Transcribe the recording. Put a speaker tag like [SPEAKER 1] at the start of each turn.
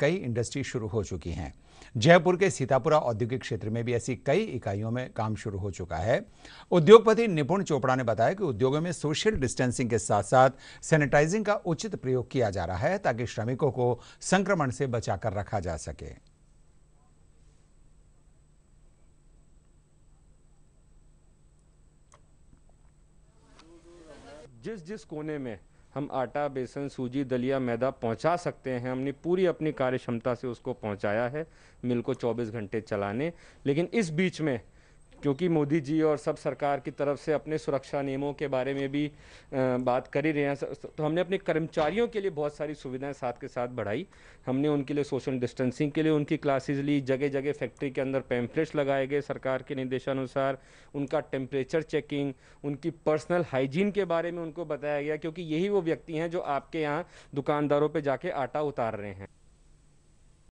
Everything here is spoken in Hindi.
[SPEAKER 1] कई इंडस्ट्री शुरू हो चुकी हैं जयपुर के सीतापुरा औद्योगिक क्षेत्र में भी ऐसी कई इकाइयों में काम शुरू हो चुका है उद्योगपति निपुण चोपड़ा ने बताया कि उद्योगों में सोशल डिस्टेंसिंग के साथ साथ सैनिटाइजिंग का उचित प्रयोग किया जा रहा है ताकि श्रमिकों को संक्रमण से बचाकर रखा जा सके
[SPEAKER 2] जिस जिस कोने में हम आटा बेसन सूजी दलिया मैदा पहुंचा सकते हैं हमने पूरी अपनी कार्य क्षमता से उसको पहुंचाया है मिल को 24 घंटे चलाने लेकिन इस बीच में क्योंकि मोदी जी और सब सरकार की तरफ से अपने सुरक्षा नियमों के बारे में भी बात कर ही रहे हैं तो हमने अपने कर्मचारियों के लिए बहुत सारी सुविधाएं साथ के साथ बढ़ाई हमने उनके लिए सोशल डिस्टेंसिंग के लिए उनकी क्लासेज ली जगह जगह फैक्ट्री के अंदर पैम्फलेट्स लगाए गए सरकार के निर्देशानुसार उनका टेम्परेचर चेकिंग उनकी पर्सनल हाइजीन के बारे में उनको बताया गया क्योंकि यही वो व्यक्ति हैं जो आपके यहाँ दुकानदारों पर जाके आटा उतार रहे हैं